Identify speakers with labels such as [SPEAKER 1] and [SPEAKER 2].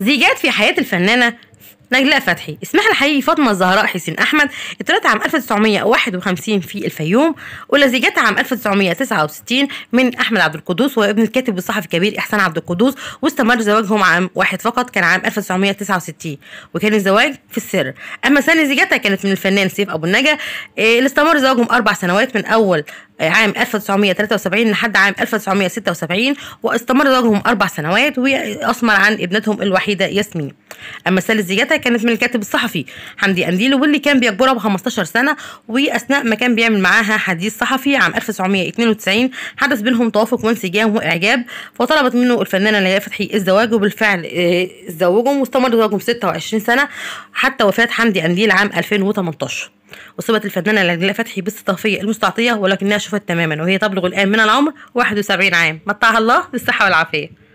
[SPEAKER 1] زيجات في حياة الفنانة نجلاء فتحي اسمها الحقيقي فاطمة الزهراء حسين أحمد اتولدت عام 1951 في الفيوم والذي جت عام 1969 من أحمد عبد القدوس وابن الكاتب والصحفي الكبير إحسان عبد القدوس واستمر زواجهم عام واحد فقط كان عام 1969 وكان الزواج في السر أما ثاني زيجتها كانت من الفنان سيف أبو النجا آه، اللي استمر زواجهم أربع سنوات من أول آه، عام 1973 لحد عام 1976 واستمر زواجهم أربع سنوات وأسمر عن ابنتهم الوحيدة ياسمين اما السنه زيجتها كانت من الكاتب الصحفي حمدي قنديل واللي كان بيكبرها ب 15 سنه واثناء ما كان بيعمل معاها حديث صحفي عام 1992 حدث بينهم توافق وانسجام واعجاب فطلبت منه الفنانه ليلى فتحي الزواج وبالفعل آه، اتزوجهم واستمر زواجهم 26 سنه حتى وفاه حمدي قنديل عام 2018 أصيبت الفنانة ليلى فتحي بالصدفية المستعطية ولكنها شفت تماما وهي تبلغ الآن من العمر 71 عام متعها الله بالصحة والعافية